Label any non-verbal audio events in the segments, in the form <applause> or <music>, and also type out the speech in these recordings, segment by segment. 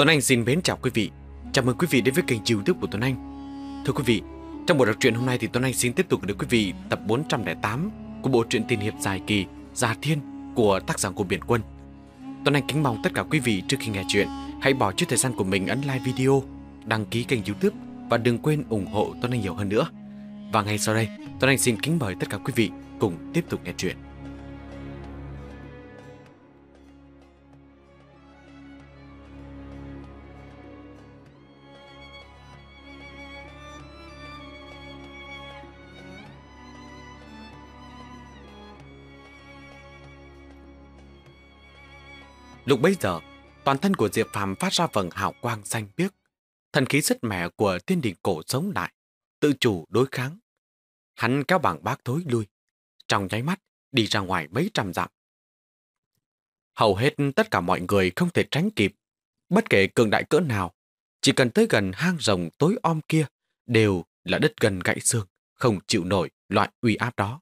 Tuấn Anh xin mến chào quý vị. Chào mừng quý vị đến với kênh YouTube của Tuấn Anh. Thưa quý vị, trong buổi đọc truyện hôm nay thì Tuấn Anh xin tiếp tục đến quý vị tập 408 của bộ truyện tiên hiệp dài kỳ Già Thiên của tác giả của Biển Quân. Tuấn Anh kính mong tất cả quý vị trước khi nghe chuyện hãy bỏ chút thời gian của mình ấn like video, đăng ký kênh YouTube và đừng quên ủng hộ Tuấn Anh nhiều hơn nữa. Và ngay sau đây, Tuấn Anh xin kính mời tất cả quý vị cùng tiếp tục nghe chuyện. Lúc bấy giờ, toàn thân của Diệp Phàm phát ra vầng hào quang xanh biếc. Thần khí sức mẻ của thiên đình cổ sống lại, tự chủ đối kháng. Hắn kéo bảng bác thối lui, trong nháy mắt đi ra ngoài mấy trăm dặm. Hầu hết tất cả mọi người không thể tránh kịp. Bất kể cường đại cỡ nào, chỉ cần tới gần hang rồng tối om kia đều là đất gần gãy xương, không chịu nổi loại uy áp đó.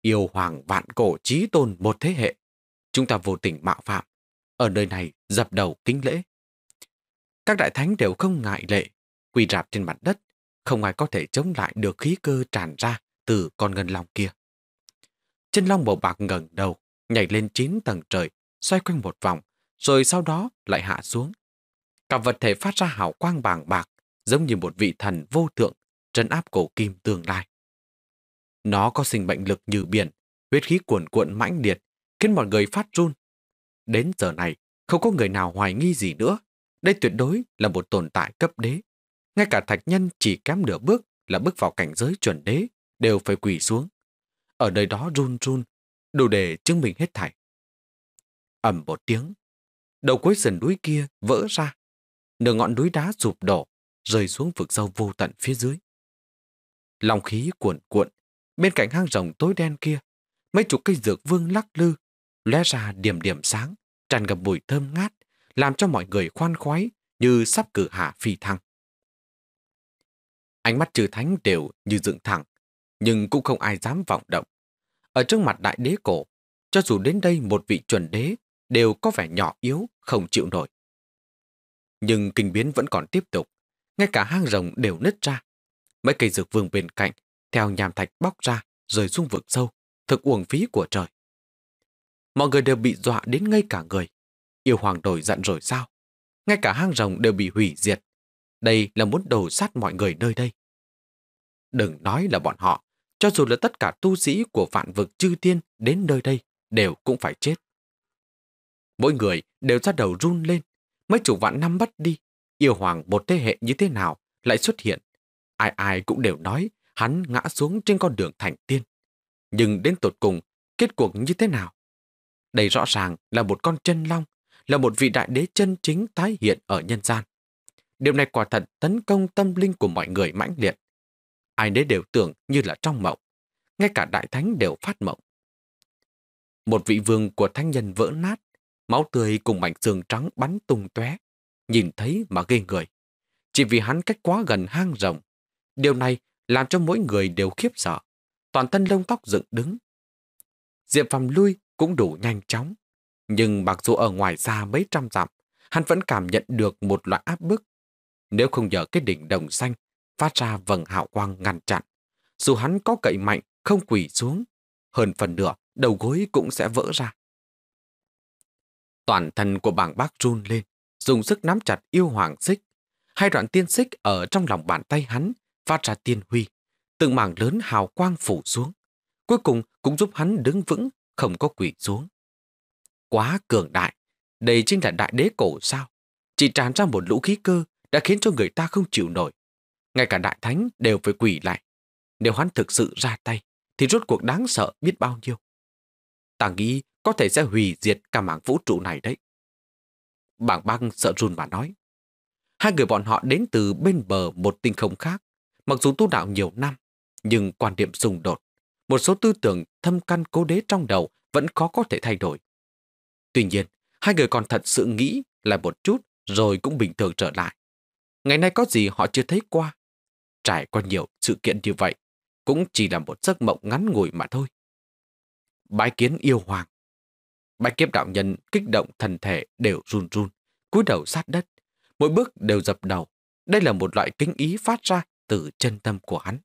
Yêu hoàng vạn cổ trí tôn một thế hệ, chúng ta vô tình mạo phạm. Ở nơi này dập đầu kính lễ. Các đại thánh đều không ngại lệ, quỳ rạp trên mặt đất, không ai có thể chống lại được khí cơ tràn ra từ con ngân long kia. Chân long màu bạc ngẩng đầu, nhảy lên 9 tầng trời, xoay quanh một vòng, rồi sau đó lại hạ xuống. Cả vật thể phát ra hào quang bàng bạc, giống như một vị thần vô thượng, trấn áp cổ kim tương lai. Nó có sinh mệnh lực như biển, huyết khí cuồn cuộn mãnh liệt, khiến mọi người phát run. Đến giờ này, không có người nào hoài nghi gì nữa. Đây tuyệt đối là một tồn tại cấp đế. Ngay cả thạch nhân chỉ kém nửa bước là bước vào cảnh giới chuẩn đế, đều phải quỳ xuống. Ở nơi đó run run, đủ để chứng minh hết thảy. ầm một tiếng, đầu cuối sườn núi kia vỡ ra. Nửa ngọn núi đá rụp đổ, rơi xuống vực sâu vô tận phía dưới. Lòng khí cuộn cuộn, bên cạnh hang rồng tối đen kia, mấy chục cây dược vương lắc lư, lóe ra điểm điểm sáng, tràn ngập mùi thơm ngát, làm cho mọi người khoan khoái như sắp cử hạ phi thăng. Ánh mắt trừ thánh đều như dựng thẳng, nhưng cũng không ai dám vọng động. Ở trước mặt đại đế cổ, cho dù đến đây một vị chuẩn đế đều có vẻ nhỏ yếu, không chịu nổi. Nhưng kinh biến vẫn còn tiếp tục, ngay cả hang rồng đều nứt ra. Mấy cây dược vương bên cạnh, theo nhàm thạch bóc ra, rồi xuống vực sâu, thực uổng phí của trời mọi người đều bị dọa đến ngay cả người. Yêu hoàng đổi giận rồi sao? Ngay cả hang rồng đều bị hủy diệt. Đây là muốn đổ sát mọi người nơi đây. Đừng nói là bọn họ, cho dù là tất cả tu sĩ của vạn vực chư tiên đến nơi đây đều cũng phải chết. Mỗi người đều ra đầu run lên, mấy chủ vạn năm bắt đi, yêu hoàng một thế hệ như thế nào lại xuất hiện. Ai ai cũng đều nói hắn ngã xuống trên con đường thành tiên. Nhưng đến tột cùng, kết cuộc như thế nào đây rõ ràng là một con chân long, là một vị đại đế chân chính tái hiện ở nhân gian. Điều này quả thật tấn công tâm linh của mọi người mãnh liệt. Ai nấy đều tưởng như là trong mộng. Ngay cả đại thánh đều phát mộng. Một vị vương của thanh nhân vỡ nát, máu tươi cùng mảnh xương trắng bắn tung tóe, nhìn thấy mà ghê người. Chỉ vì hắn cách quá gần hang rồng, điều này làm cho mỗi người đều khiếp sợ, toàn thân lông tóc dựng đứng. Diệp Phàm lui cũng đủ nhanh chóng. Nhưng mặc dù ở ngoài xa mấy trăm dặm, hắn vẫn cảm nhận được một loại áp bức. Nếu không nhờ cái đỉnh đồng xanh, phát ra vầng hào quang ngăn chặn, dù hắn có cậy mạnh, không quỳ xuống, hơn phần nửa đầu gối cũng sẽ vỡ ra. Toàn thân của bảng bác run lên, dùng sức nắm chặt yêu hoàng xích. Hai đoạn tiên xích ở trong lòng bàn tay hắn phát ra tiên huy, từng mảng lớn hào quang phủ xuống. Cuối cùng cũng giúp hắn đứng vững không có quỷ xuống. Quá cường đại, đây chính là đại đế cổ sao. Chỉ tràn ra một lũ khí cơ đã khiến cho người ta không chịu nổi. Ngay cả đại thánh đều phải quỷ lại. Nếu hắn thực sự ra tay, thì rốt cuộc đáng sợ biết bao nhiêu. Ta nghĩ có thể sẽ hủy diệt cả mảng vũ trụ này đấy. Bảng băng sợ run mà nói. Hai người bọn họ đến từ bên bờ một tinh không khác. Mặc dù tu đạo nhiều năm, nhưng quan điểm xung đột một số tư tưởng thâm căn cố đế trong đầu vẫn khó có thể thay đổi. Tuy nhiên, hai người còn thật sự nghĩ là một chút rồi cũng bình thường trở lại. Ngày nay có gì họ chưa thấy qua. Trải qua nhiều sự kiện như vậy, cũng chỉ là một giấc mộng ngắn ngủi mà thôi. Bái kiến yêu hoàng. Bái kiếp đạo nhân kích động thần thể đều run run, cúi đầu sát đất. Mỗi bước đều dập đầu. Đây là một loại kính ý phát ra từ chân tâm của hắn.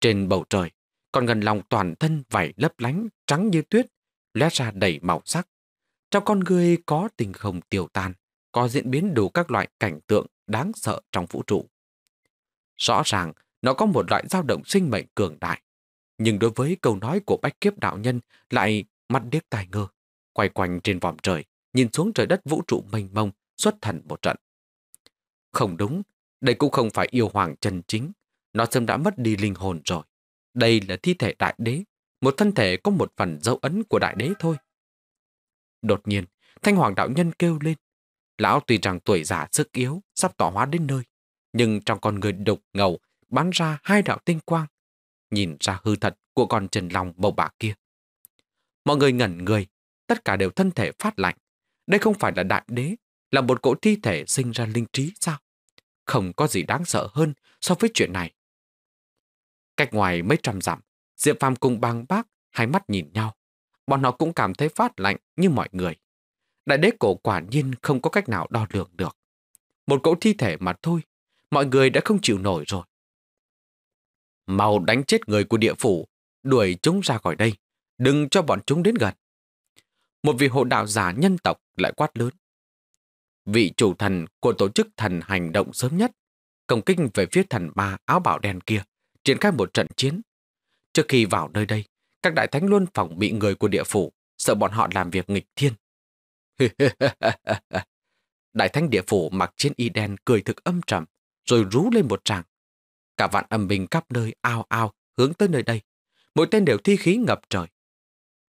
Trên bầu trời, còn gần lòng toàn thân vảy lấp lánh, trắng như tuyết, lóe ra đầy màu sắc. Trong con người có tình không tiêu tan, có diễn biến đủ các loại cảnh tượng đáng sợ trong vũ trụ. Rõ ràng, nó có một loại dao động sinh mệnh cường đại. Nhưng đối với câu nói của bách kiếp đạo nhân lại mắt điếc tài ngơ, quay quanh trên vòm trời, nhìn xuống trời đất vũ trụ mênh mông, xuất thần một trận. Không đúng, đây cũng không phải yêu hoàng chân chính, nó sớm đã mất đi linh hồn rồi. Đây là thi thể đại đế, một thân thể có một phần dấu ấn của đại đế thôi. Đột nhiên, Thanh Hoàng Đạo Nhân kêu lên. Lão tuy rằng tuổi già sức yếu, sắp tỏa hóa đến nơi, nhưng trong con người đục ngầu bắn ra hai đạo tinh quang, nhìn ra hư thật của con trần lòng bầu bạ kia. Mọi người ngẩn người, tất cả đều thân thể phát lạnh. Đây không phải là đại đế, là một cỗ thi thể sinh ra linh trí sao? Không có gì đáng sợ hơn so với chuyện này. Cách ngoài mấy trăm dặm, Diệp Phàm cùng bang bác hai mắt nhìn nhau. Bọn họ cũng cảm thấy phát lạnh như mọi người. Đại đế cổ quả nhiên không có cách nào đo lường được. Một cỗ thi thể mà thôi, mọi người đã không chịu nổi rồi. Màu đánh chết người của địa phủ, đuổi chúng ra khỏi đây, đừng cho bọn chúng đến gần. Một vị hộ đạo giả nhân tộc lại quát lớn. Vị chủ thần của tổ chức thần hành động sớm nhất, công kích về phía thần ma áo bảo đen kia triển khai một trận chiến. Trước khi vào nơi đây, các đại thánh luôn phòng bị người của địa phủ, sợ bọn họ làm việc nghịch thiên. <laughs> đại thánh địa phủ mặc chiến y đen cười thực âm trầm, rồi rú lên một tràng. Cả vạn âm binh khắp nơi ao ao hướng tới nơi đây. Mỗi tên đều thi khí ngập trời.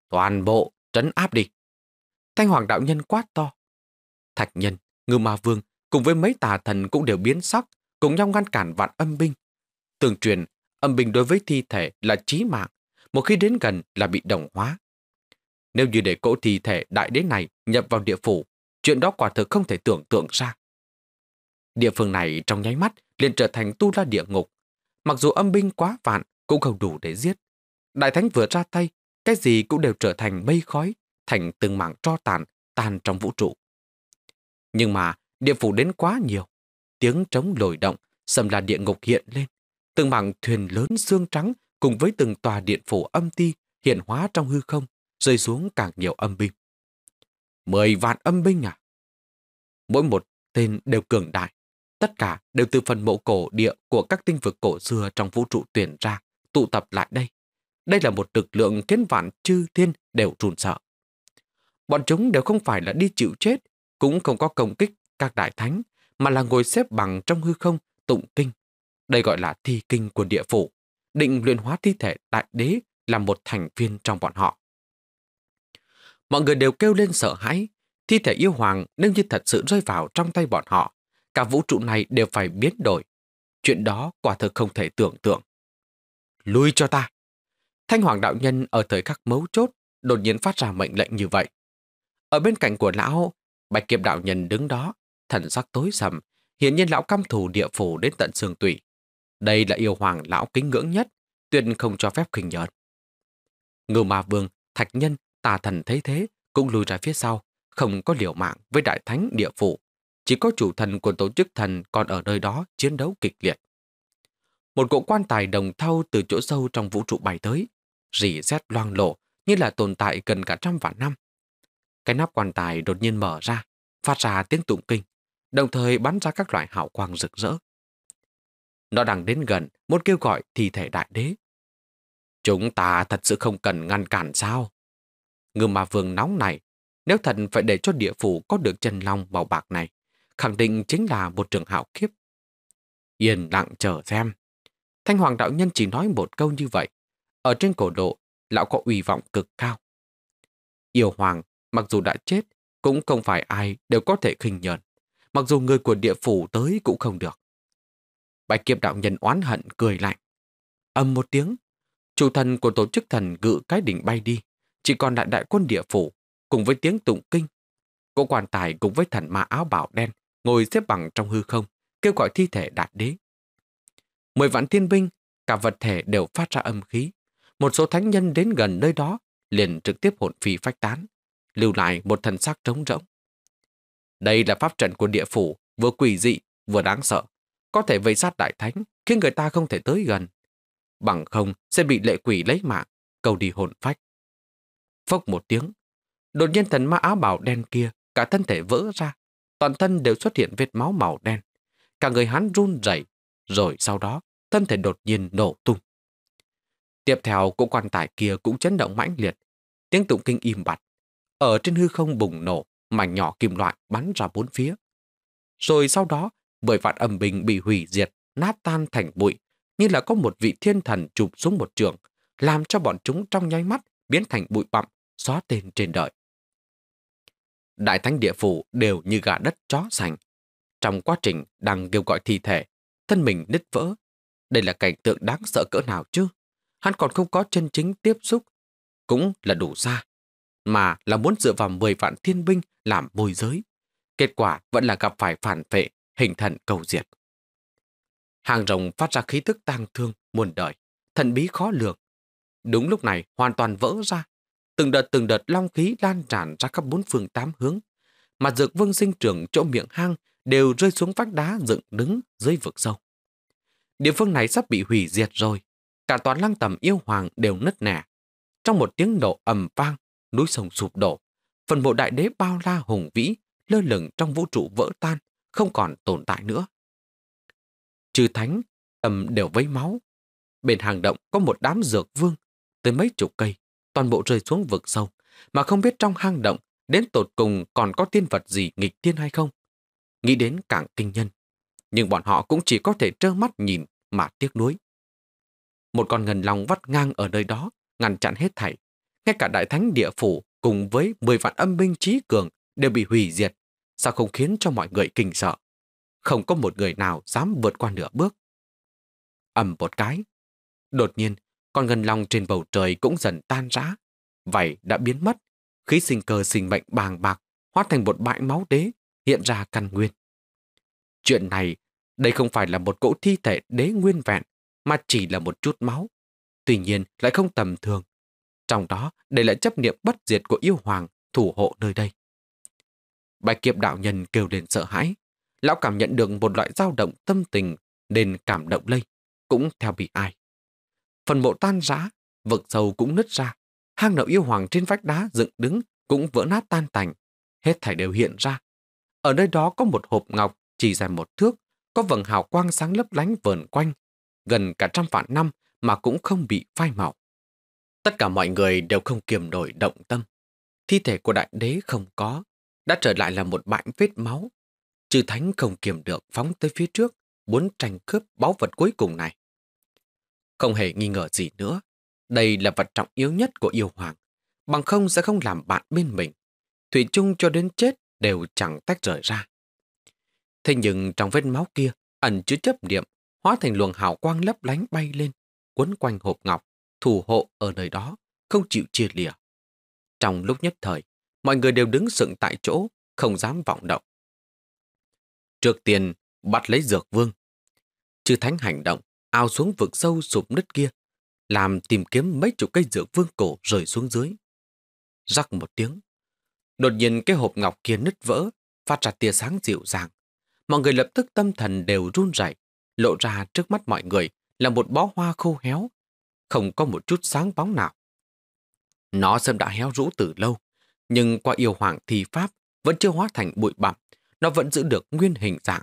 Toàn bộ trấn áp đi. Thanh hoàng đạo nhân quá to. Thạch nhân, ngư ma vương cùng với mấy tà thần cũng đều biến sắc, cùng nhau ngăn cản vạn âm binh. Tường truyền âm bình đối với thi thể là chí mạng, một khi đến gần là bị đồng hóa. Nếu như để cỗ thi thể đại đế này nhập vào địa phủ, chuyện đó quả thực không thể tưởng tượng ra. Địa phương này trong nháy mắt liền trở thành tu la địa ngục. Mặc dù âm binh quá vạn cũng không đủ để giết. Đại thánh vừa ra tay, cái gì cũng đều trở thành mây khói, thành từng mảng tro tàn, tan trong vũ trụ. Nhưng mà địa phủ đến quá nhiều, tiếng trống lồi động, sầm là địa ngục hiện lên từng mảng thuyền lớn xương trắng cùng với từng tòa điện phủ âm ti hiện hóa trong hư không, rơi xuống càng nhiều âm binh. Mười vạn âm binh à? Mỗi một tên đều cường đại. Tất cả đều từ phần mộ cổ địa của các tinh vực cổ xưa trong vũ trụ tuyển ra, tụ tập lại đây. Đây là một lực lượng khiến vạn chư thiên đều run sợ. Bọn chúng đều không phải là đi chịu chết, cũng không có công kích các đại thánh, mà là ngồi xếp bằng trong hư không, tụng kinh, đây gọi là thi kinh quân địa phủ, định luyện hóa thi thể đại đế là một thành viên trong bọn họ. Mọi người đều kêu lên sợ hãi, thi thể yêu hoàng nếu như thật sự rơi vào trong tay bọn họ, cả vũ trụ này đều phải biến đổi. Chuyện đó quả thực không thể tưởng tượng. Lui cho ta! Thanh hoàng đạo nhân ở thời khắc mấu chốt đột nhiên phát ra mệnh lệnh như vậy. Ở bên cạnh của lão, bạch kiệp đạo nhân đứng đó, thần sắc tối sầm, hiển nhiên lão căm thù địa phủ đến tận xương tủy. Đây là yêu hoàng lão kính ngưỡng nhất, tuyệt không cho phép khinh nhợn. Ngưu ma vương, thạch nhân, tà thần thấy thế, cũng lùi ra phía sau, không có liều mạng với đại thánh địa phủ. Chỉ có chủ thần của tổ chức thần còn ở nơi đó chiến đấu kịch liệt. Một cỗ quan tài đồng thau từ chỗ sâu trong vũ trụ bay tới, rỉ xét loang lộ như là tồn tại gần cả trăm vạn năm. Cái nắp quan tài đột nhiên mở ra, phát ra tiếng tụng kinh, đồng thời bắn ra các loại hào quang rực rỡ. Nó đang đến gần, muốn kêu gọi thi thể đại đế. Chúng ta thật sự không cần ngăn cản sao? Ngư mà vương nóng này, nếu thật phải để cho địa phủ có được chân long màu bạc này, khẳng định chính là một trường hạo kiếp. Yên lặng chờ xem. Thanh Hoàng Đạo Nhân chỉ nói một câu như vậy. Ở trên cổ độ, lão có uy vọng cực cao. Yêu Hoàng, mặc dù đã chết, cũng không phải ai đều có thể khinh nhờn. Mặc dù người của địa phủ tới cũng không được. Bạch kiếp đạo nhân oán hận cười lạnh. Âm một tiếng, chủ thần của tổ chức thần gự cái đỉnh bay đi, chỉ còn lại đại quân địa phủ, cùng với tiếng tụng kinh. Cô quan tài cùng với thần ma áo bảo đen ngồi xếp bằng trong hư không, kêu gọi thi thể đạt đế. Mười vạn thiên binh, cả vật thể đều phát ra âm khí. Một số thánh nhân đến gần nơi đó, liền trực tiếp hồn phi phách tán, lưu lại một thần xác trống rỗng. Đây là pháp trận của địa phủ, vừa quỷ dị, vừa đáng sợ, có thể vây sát đại thánh, khiến người ta không thể tới gần. Bằng không sẽ bị lệ quỷ lấy mạng, cầu đi hồn phách. Phốc một tiếng, đột nhiên thần ma áo bào đen kia, cả thân thể vỡ ra, toàn thân đều xuất hiện vết máu màu đen. Cả người hắn run rẩy, rồi sau đó thân thể đột nhiên nổ tung. Tiếp theo cỗ quan tài kia cũng chấn động mãnh liệt, tiếng tụng kinh im bặt. Ở trên hư không bùng nổ, mảnh nhỏ kim loại bắn ra bốn phía. Rồi sau đó bởi vạn âm bình bị hủy diệt, nát tan thành bụi, như là có một vị thiên thần chụp xuống một trường, làm cho bọn chúng trong nháy mắt biến thành bụi bặm, xóa tên trên đời. Đại thánh địa phủ đều như gà đất chó sành. Trong quá trình đang kêu gọi thi thể, thân mình nứt vỡ. Đây là cảnh tượng đáng sợ cỡ nào chứ? Hắn còn không có chân chính tiếp xúc, cũng là đủ xa. Mà là muốn dựa vào 10 vạn thiên binh làm môi giới. Kết quả vẫn là gặp phải phản phệ hình thần cầu diệt. Hàng rồng phát ra khí tức tang thương, muôn đời, thần bí khó lường. Đúng lúc này hoàn toàn vỡ ra, từng đợt từng đợt long khí lan tràn ra khắp bốn phương tám hướng. Mặt dược vương sinh trưởng chỗ miệng hang đều rơi xuống vách đá dựng đứng dưới vực sâu. Địa phương này sắp bị hủy diệt rồi, cả toàn lăng tầm yêu hoàng đều nứt nẻ. Trong một tiếng nổ ầm vang, núi sông sụp đổ, phần bộ đại đế bao la hùng vĩ lơ lửng trong vũ trụ vỡ tan, không còn tồn tại nữa. Trừ thánh, tầm đều vấy máu. Bên hàng động có một đám dược vương, tới mấy chục cây, toàn bộ rơi xuống vực sâu, mà không biết trong hang động đến tột cùng còn có tiên vật gì nghịch tiên hay không. Nghĩ đến càng kinh nhân, nhưng bọn họ cũng chỉ có thể trơ mắt nhìn mà tiếc nuối. Một con ngần lòng vắt ngang ở nơi đó, ngăn chặn hết thảy. Ngay cả đại thánh địa phủ cùng với 10 vạn âm binh trí cường đều bị hủy diệt sao không khiến cho mọi người kinh sợ. Không có một người nào dám vượt qua nửa bước. ầm một cái. Đột nhiên, con ngân long trên bầu trời cũng dần tan rã. Vậy đã biến mất, khí sinh cơ sinh mệnh bàng bạc, hóa thành một bãi máu đế, hiện ra căn nguyên. Chuyện này, đây không phải là một cỗ thi thể đế nguyên vẹn, mà chỉ là một chút máu. Tuy nhiên lại không tầm thường. Trong đó, đây là chấp niệm bất diệt của yêu hoàng thủ hộ nơi đây. Bạch kiếp đạo nhân kêu lên sợ hãi. Lão cảm nhận được một loại dao động tâm tình nên cảm động lây, cũng theo bị ai. Phần bộ tan rã, vực sâu cũng nứt ra. Hang nậu yêu hoàng trên vách đá dựng đứng cũng vỡ nát tan tành. Hết thảy đều hiện ra. Ở nơi đó có một hộp ngọc chỉ dài một thước, có vầng hào quang sáng lấp lánh vờn quanh, gần cả trăm vạn năm mà cũng không bị phai màu. Tất cả mọi người đều không kiềm nổi động tâm. Thi thể của đại đế không có, đã trở lại là một bãi vết máu. Chư Thánh không kiềm được phóng tới phía trước, muốn tranh cướp báu vật cuối cùng này. Không hề nghi ngờ gì nữa, đây là vật trọng yếu nhất của yêu hoàng, bằng không sẽ không làm bạn bên mình. Thủy chung cho đến chết đều chẳng tách rời ra. Thế nhưng trong vết máu kia, ẩn chứa chấp niệm, hóa thành luồng hào quang lấp lánh bay lên, quấn quanh hộp ngọc, thủ hộ ở nơi đó, không chịu chia lìa. Trong lúc nhất thời, mọi người đều đứng sững tại chỗ, không dám vọng động. Trước tiên, bắt lấy dược vương. Chư thánh hành động, ao xuống vực sâu sụp nứt kia, làm tìm kiếm mấy chục cây dược vương cổ rời xuống dưới. Rắc một tiếng. Đột nhiên cái hộp ngọc kia nứt vỡ, phát ra tia sáng dịu dàng. Mọi người lập tức tâm thần đều run rẩy, lộ ra trước mắt mọi người là một bó hoa khô héo, không có một chút sáng bóng nào. Nó sớm đã héo rũ từ lâu, nhưng qua yêu hoàng thì pháp vẫn chưa hóa thành bụi bặm, nó vẫn giữ được nguyên hình dạng.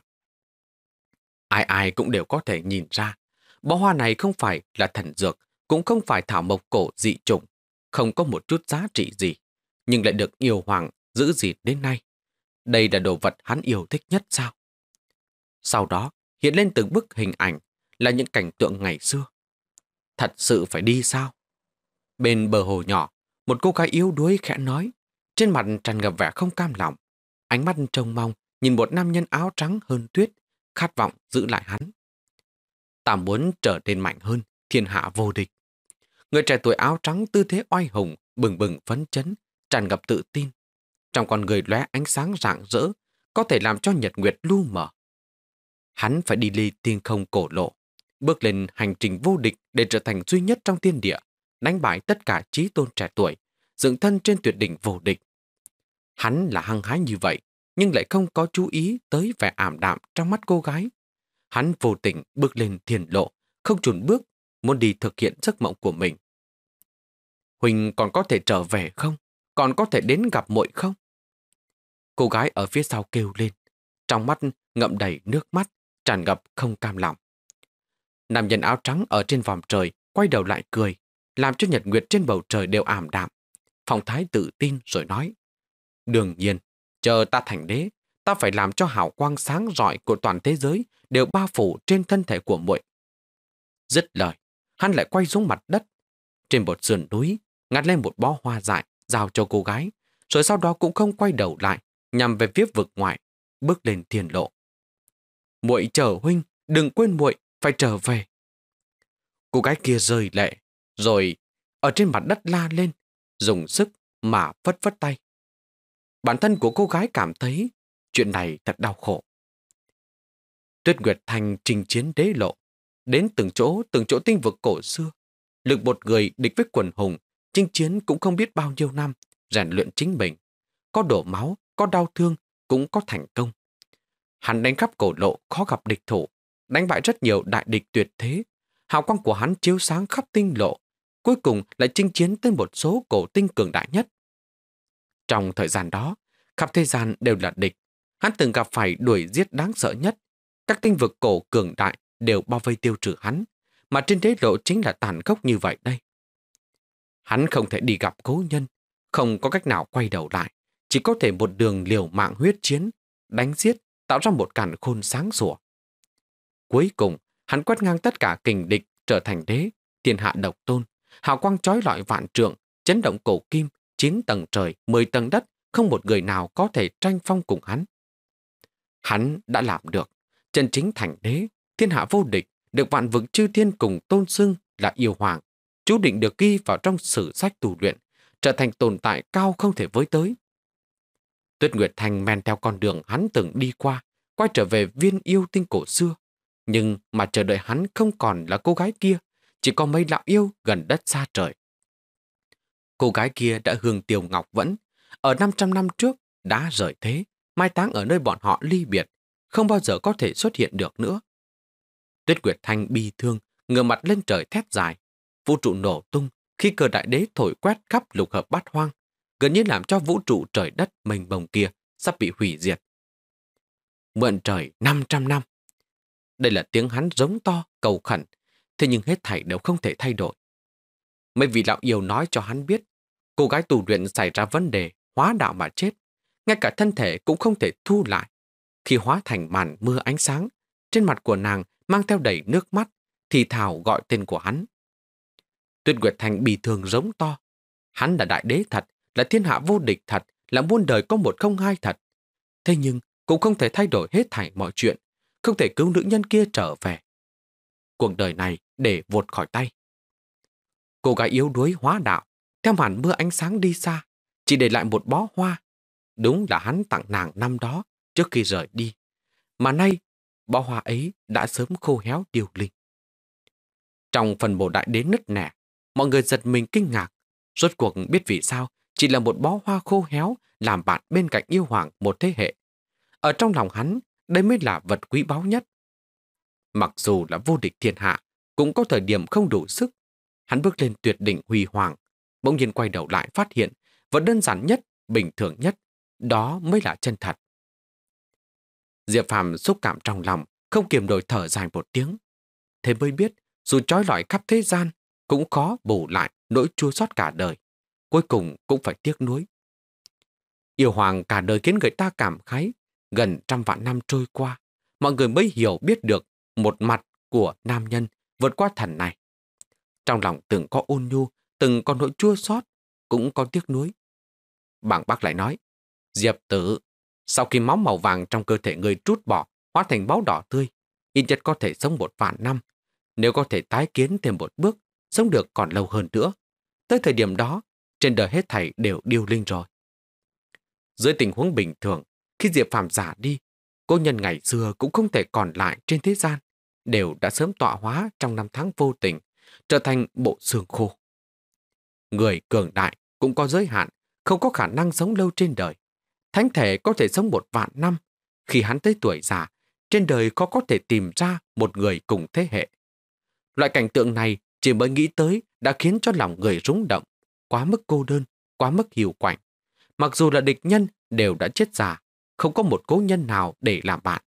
Ai ai cũng đều có thể nhìn ra, bó hoa này không phải là thần dược, cũng không phải thảo mộc cổ dị trùng, không có một chút giá trị gì, nhưng lại được yêu hoàng giữ gìn đến nay. Đây là đồ vật hắn yêu thích nhất sao? Sau đó, hiện lên từng bức hình ảnh là những cảnh tượng ngày xưa. Thật sự phải đi sao? Bên bờ hồ nhỏ, một cô gái yếu đuối khẽ nói. Trên mặt tràn ngập vẻ không cam lòng, ánh mắt trông mong nhìn một nam nhân áo trắng hơn tuyết, khát vọng giữ lại hắn. Ta muốn trở nên mạnh hơn, thiên hạ vô địch. Người trẻ tuổi áo trắng tư thế oai hùng, bừng bừng phấn chấn, tràn ngập tự tin. Trong con người lóe ánh sáng rạng rỡ, có thể làm cho nhật nguyệt lu mờ. Hắn phải đi ly tiên không cổ lộ, bước lên hành trình vô địch để trở thành duy nhất trong thiên địa, đánh bại tất cả trí tôn trẻ tuổi, dựng thân trên tuyệt đỉnh vô địch. Hắn là hăng hái như vậy, nhưng lại không có chú ý tới vẻ ảm đạm trong mắt cô gái. Hắn vô tình bước lên thiền lộ, không chuẩn bước, muốn đi thực hiện giấc mộng của mình. Huỳnh còn có thể trở về không? Còn có thể đến gặp muội không? Cô gái ở phía sau kêu lên, trong mắt ngậm đầy nước mắt, tràn ngập không cam lòng. Nam nhân áo trắng ở trên vòng trời quay đầu lại cười, làm cho nhật nguyệt trên bầu trời đều ảm đạm, Phong Thái tự tin rồi nói. Đương nhiên, chờ ta thành đế, ta phải làm cho hào quang sáng rọi của toàn thế giới đều bao phủ trên thân thể của muội. Dứt lời, hắn lại quay xuống mặt đất. Trên một sườn núi, ngắt lên một bó hoa dại, giao cho cô gái, rồi sau đó cũng không quay đầu lại, nhằm về phía vực ngoại, bước lên thiền lộ. Muội chờ huynh, đừng quên muội phải trở về. Cô gái kia rơi lệ, rồi ở trên mặt đất la lên, dùng sức mà phất phất tay. Bản thân của cô gái cảm thấy chuyện này thật đau khổ. Tuyết Nguyệt Thành trình chiến đế lộ, đến từng chỗ từng chỗ tinh vực cổ xưa. Lực một người địch với quần hùng, chinh chiến cũng không biết bao nhiêu năm, rèn luyện chính mình. Có đổ máu, có đau thương, cũng có thành công. Hắn đánh khắp cổ lộ khó gặp địch thủ, đánh bại rất nhiều đại địch tuyệt thế. Hào quang của hắn chiếu sáng khắp tinh lộ, cuối cùng lại chinh chiến tới một số cổ tinh cường đại nhất. Trong thời gian đó, khắp thế gian đều là địch. Hắn từng gặp phải đuổi giết đáng sợ nhất. Các tinh vực cổ cường đại đều bao vây tiêu trừ hắn, mà trên thế lộ chính là tàn khốc như vậy đây. Hắn không thể đi gặp cố nhân, không có cách nào quay đầu lại, chỉ có thể một đường liều mạng huyết chiến, đánh giết, tạo ra một càn khôn sáng sủa. Cuối cùng, hắn quét ngang tất cả kình địch trở thành đế, thiên hạ độc tôn, hào quang trói lọi vạn trượng, chấn động cổ kim, chín tầng trời, mười tầng đất, không một người nào có thể tranh phong cùng hắn. Hắn đã làm được, chân chính thành đế, thiên hạ vô địch, được vạn vực chư thiên cùng tôn xưng là yêu hoàng, chú định được ghi vào trong sử sách tù luyện, trở thành tồn tại cao không thể với tới. Tuyết Nguyệt Thành men theo con đường hắn từng đi qua, quay trở về viên yêu tinh cổ xưa. Nhưng mà chờ đợi hắn không còn là cô gái kia, chỉ có mấy lão yêu gần đất xa trời. Cô gái kia đã hương tiêu ngọc vẫn, ở 500 năm trước đã rời thế, mai táng ở nơi bọn họ ly biệt, không bao giờ có thể xuất hiện được nữa. Tuyết Nguyệt Thanh bi thương, ngửa mặt lên trời thét dài. Vũ trụ nổ tung khi cờ đại đế thổi quét khắp lục hợp bát hoang, gần như làm cho vũ trụ trời đất mênh bồng kia sắp bị hủy diệt. Mượn trời 500 năm. Đây là tiếng hắn giống to, cầu khẩn, thế nhưng hết thảy đều không thể thay đổi. Mấy vị lão yêu nói cho hắn biết, cô gái tù luyện xảy ra vấn đề, hóa đạo mà chết, ngay cả thân thể cũng không thể thu lại. Khi hóa thành màn mưa ánh sáng, trên mặt của nàng mang theo đầy nước mắt, thì thào gọi tên của hắn. Tuyệt Nguyệt Thành bị thường giống to. Hắn là đại đế thật, là thiên hạ vô địch thật, là muôn đời có một không hai thật. Thế nhưng cũng không thể thay đổi hết thảy mọi chuyện, không thể cứu nữ nhân kia trở về. Cuộc đời này để vụt khỏi tay. Cô gái yếu đuối hóa đạo, theo màn mưa ánh sáng đi xa, chỉ để lại một bó hoa. Đúng là hắn tặng nàng năm đó trước khi rời đi. Mà nay, bó hoa ấy đã sớm khô héo điều linh. Trong phần bộ đại đế nứt nẻ, mọi người giật mình kinh ngạc. Rốt cuộc biết vì sao chỉ là một bó hoa khô héo làm bạn bên cạnh yêu hoàng một thế hệ. Ở trong lòng hắn, đây mới là vật quý báu nhất. Mặc dù là vô địch thiên hạ, cũng có thời điểm không đủ sức. Hắn bước lên tuyệt đỉnh huy hoàng, bỗng nhiên quay đầu lại phát hiện, vật đơn giản nhất, bình thường nhất, đó mới là chân thật. Diệp Phàm xúc cảm trong lòng, không kiềm nổi thở dài một tiếng. Thế mới biết, dù trói lọi khắp thế gian, cũng khó bù lại nỗi chua xót cả đời. Cuối cùng cũng phải tiếc nuối. Yêu hoàng cả đời khiến người ta cảm khái, gần trăm vạn năm trôi qua, mọi người mới hiểu biết được một mặt của nam nhân vượt qua thần này. Trong lòng từng có ôn nhu, từng có nỗi chua xót, cũng có tiếc nuối. Bảng bác lại nói, Diệp tử, sau khi máu màu vàng trong cơ thể người trút bỏ, hóa thành máu đỏ tươi, ít nhất có thể sống một vạn năm. Nếu có thể tái kiến thêm một bước, sống được còn lâu hơn nữa. Tới thời điểm đó, trên đời hết thảy đều điêu linh rồi. Dưới tình huống bình thường, khi Diệp phạm giả đi, cô nhân ngày xưa cũng không thể còn lại trên thế gian đều đã sớm tọa hóa trong năm tháng vô tình, trở thành bộ xương khô. Người cường đại cũng có giới hạn, không có khả năng sống lâu trên đời. Thánh thể có thể sống một vạn năm. Khi hắn tới tuổi già, trên đời có có thể tìm ra một người cùng thế hệ. Loại cảnh tượng này chỉ mới nghĩ tới đã khiến cho lòng người rúng động, quá mức cô đơn, quá mức hiu quạnh. Mặc dù là địch nhân đều đã chết già, không có một cố nhân nào để làm bạn.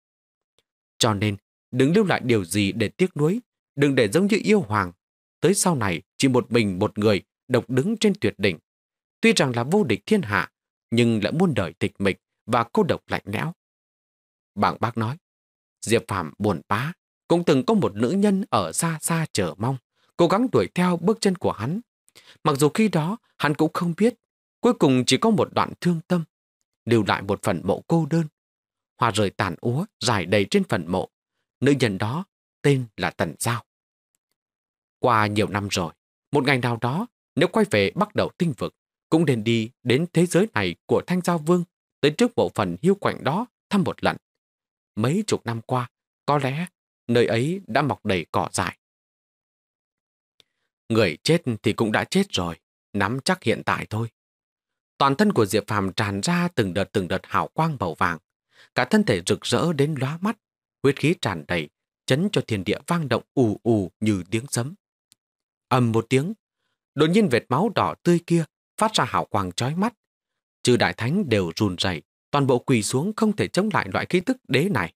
Cho nên, đừng lưu lại điều gì để tiếc nuối, đừng để giống như yêu hoàng. Tới sau này, chỉ một mình một người, độc đứng trên tuyệt đỉnh. Tuy rằng là vô địch thiên hạ, nhưng lại muôn đời tịch mịch và cô độc lạnh lẽo. Bảng bác nói, Diệp Phạm buồn bá, cũng từng có một nữ nhân ở xa xa chờ mong, cố gắng đuổi theo bước chân của hắn. Mặc dù khi đó, hắn cũng không biết, cuối cùng chỉ có một đoạn thương tâm, lưu lại một phần mộ cô đơn. Hoa rời tàn úa, dài đầy trên phần mộ, nữ nhân đó tên là Tần Giao. Qua nhiều năm rồi, một ngày nào đó, nếu quay về bắt đầu tinh vực, cũng nên đi đến thế giới này của Thanh Giao Vương, tới trước bộ phần hiu quạnh đó thăm một lần. Mấy chục năm qua, có lẽ nơi ấy đã mọc đầy cỏ dại. Người chết thì cũng đã chết rồi, nắm chắc hiện tại thôi. Toàn thân của Diệp Phàm tràn ra từng đợt từng đợt hào quang màu vàng, cả thân thể rực rỡ đến lóa mắt, huyết khí tràn đầy, chấn cho thiên địa vang động ù ù như tiếng sấm. ầm một tiếng, đột nhiên vệt máu đỏ tươi kia phát ra hào quang chói mắt. Chư đại thánh đều run rẩy, toàn bộ quỳ xuống không thể chống lại loại khí tức đế này.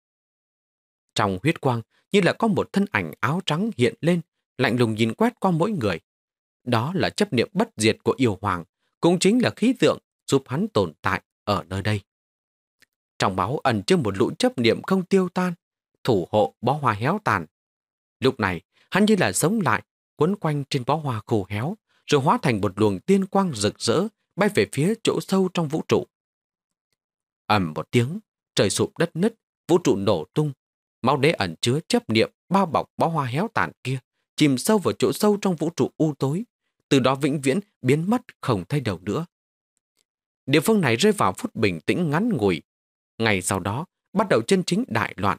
Trong huyết quang như là có một thân ảnh áo trắng hiện lên, lạnh lùng nhìn quét qua mỗi người. Đó là chấp niệm bất diệt của yêu hoàng, cũng chính là khí tượng giúp hắn tồn tại ở nơi đây. Trong máu ẩn chứa một lũ chấp niệm không tiêu tan, thủ hộ bó hoa héo tàn. Lúc này, hắn như là sống lại, quấn quanh trên bó hoa khô héo, rồi hóa thành một luồng tiên quang rực rỡ, bay về phía chỗ sâu trong vũ trụ. ầm một tiếng, trời sụp đất nứt, vũ trụ nổ tung, máu đế ẩn chứa chấp niệm bao bọc bó hoa héo tàn kia, chìm sâu vào chỗ sâu trong vũ trụ u tối, từ đó vĩnh viễn biến mất không thay đầu nữa. Địa phương này rơi vào phút bình tĩnh ngắn ngủi. Ngày sau đó, bắt đầu chân chính đại loạn,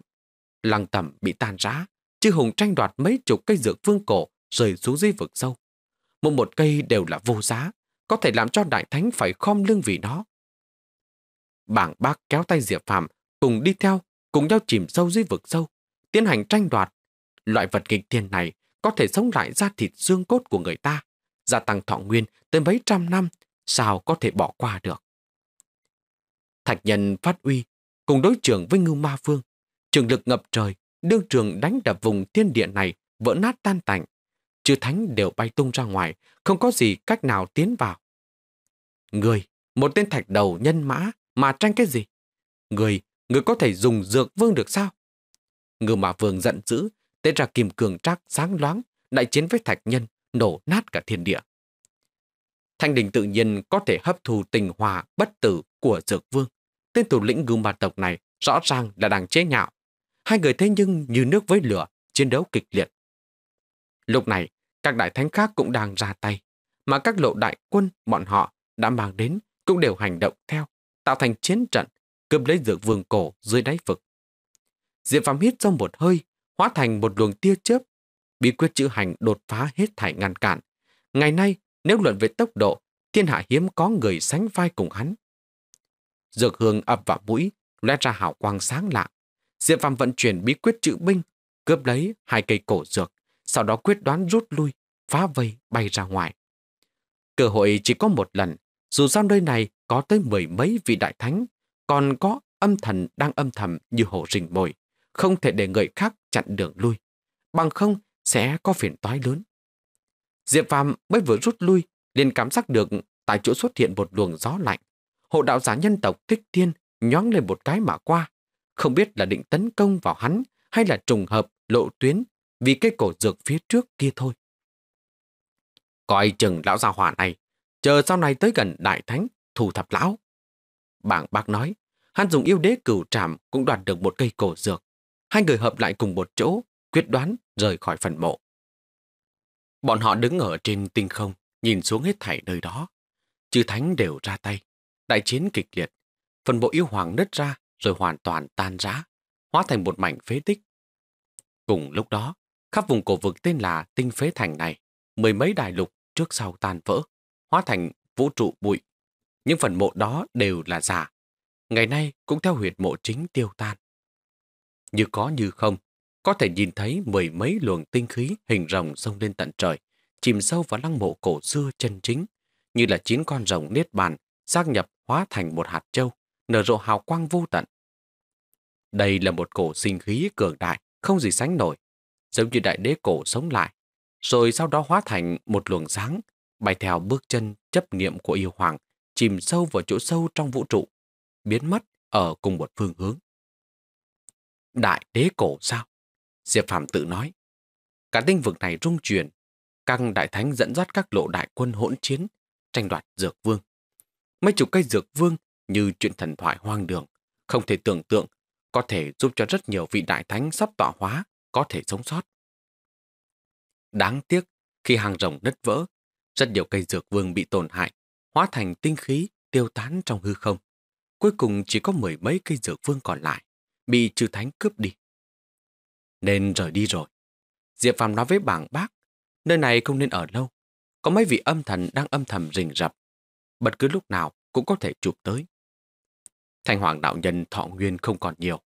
Lăng tẩm bị tan rã, chư hùng tranh đoạt mấy chục cây dược vương cổ rời xuống dưới vực sâu. Mỗi một cây đều là vô giá, có thể làm cho đại thánh phải khom lưng vì nó. Bảng bác kéo tay Diệp Phạm, cùng đi theo, cùng nhau chìm sâu dưới vực sâu, tiến hành tranh đoạt. Loại vật kịch tiền này có thể sống lại ra thịt xương cốt của người ta, gia tăng thọ nguyên tới mấy trăm năm, sao có thể bỏ qua được. Thạch nhân phát uy, cùng đối trưởng với ngưu ma phương, trường lực ngập trời, đương trường đánh đập vùng thiên địa này, vỡ nát tan tành. Chư thánh đều bay tung ra ngoài, không có gì cách nào tiến vào. Người, một tên thạch đầu nhân mã mà tranh cái gì? Người, người có thể dùng dược vương được sao? Ngư mà vương giận dữ, tế ra kìm cường trác sáng loáng, đại chiến với thạch nhân, nổ nát cả thiên địa. Thanh đình tự nhiên có thể hấp thù tình hòa bất tử của dược vương. Tên thủ lĩnh gương mặt tộc này rõ ràng là đang chế nhạo, Hai người thế nhưng như nước với lửa, chiến đấu kịch liệt. Lúc này, các đại thánh khác cũng đang ra tay, mà các lộ đại quân bọn họ đã mang đến cũng đều hành động theo, tạo thành chiến trận, cướp lấy dược vương cổ dưới đáy vực. Diệp Phạm hít trong một hơi, hóa thành một luồng tia chớp. Bí quyết chữ hành đột phá hết thảy ngăn cản. Ngày nay, nếu luận về tốc độ, thiên hạ hiếm có người sánh vai cùng hắn. Dược hương ập vào mũi, lóe ra hào quang sáng lạ, Diệp Phạm vận chuyển bí quyết chữ binh, cướp lấy hai cây cổ dược, sau đó quyết đoán rút lui, phá vây bay ra ngoài. Cơ hội chỉ có một lần, dù sao nơi này có tới mười mấy vị đại thánh, còn có âm thần đang âm thầm như hổ rình mồi, không thể để người khác chặn đường lui. Bằng không sẽ có phiền toái lớn. Diệp Phạm mới vừa rút lui, liền cảm giác được tại chỗ xuất hiện một luồng gió lạnh. Hộ đạo giả nhân tộc kích thiên nhón lên một cái mà qua, không biết là định tấn công vào hắn hay là trùng hợp lộ tuyến vì cây cổ dược phía trước kia thôi. Coi chừng lão gia hỏa này, chờ sau này tới gần đại thánh, thù thập lão. Bảng bác nói, hắn dùng yêu đế cửu trảm cũng đoạt được một cây cổ dược. Hai người hợp lại cùng một chỗ, quyết đoán rời khỏi phần mộ. Bọn họ đứng ở trên tinh không, nhìn xuống hết thảy nơi đó. Chư thánh đều ra tay. Đại chiến kịch liệt. Phần bộ yêu hoàng nứt ra, rồi hoàn toàn tan rã, hóa thành một mảnh phế tích. Cùng lúc đó, khắp vùng cổ vực tên là Tinh Phế Thành này, mười mấy đại lục trước sau tan vỡ, hóa thành vũ trụ bụi. Những phần mộ đó đều là giả. Ngày nay cũng theo huyệt mộ chính tiêu tan. Như có như không, có thể nhìn thấy mười mấy luồng tinh khí hình rồng sông lên tận trời, chìm sâu vào lăng mộ cổ xưa chân chính, như là chín con rồng niết bàn, xác nhập hóa thành một hạt châu, nở rộ hào quang vô tận. Đây là một cổ sinh khí cường đại, không gì sánh nổi, giống như đại đế cổ sống lại, rồi sau đó hóa thành một luồng sáng, bay theo bước chân chấp niệm của yêu hoàng, chìm sâu vào chỗ sâu trong vũ trụ, biến mất ở cùng một phương hướng. Đại đế cổ sao? Diệp Phạm tự nói. Cả tinh vực này rung chuyển, căng đại thánh dẫn dắt các lộ đại quân hỗn chiến, tranh đoạt dược vương. Mấy chục cây dược vương như chuyện thần thoại hoang đường, không thể tưởng tượng, có thể giúp cho rất nhiều vị đại thánh sắp tọa hóa có thể sống sót. Đáng tiếc, khi hàng rồng nứt vỡ, rất nhiều cây dược vương bị tổn hại, hóa thành tinh khí tiêu tán trong hư không. Cuối cùng chỉ có mười mấy cây dược vương còn lại, bị trừ thánh cướp đi. Nên rời đi rồi. Diệp Phạm nói với bảng bác, nơi này không nên ở lâu. Có mấy vị âm thần đang âm thầm rình rập. Bất cứ lúc nào cũng có thể chụp tới. Thành hoàng đạo nhân thọ nguyên không còn nhiều.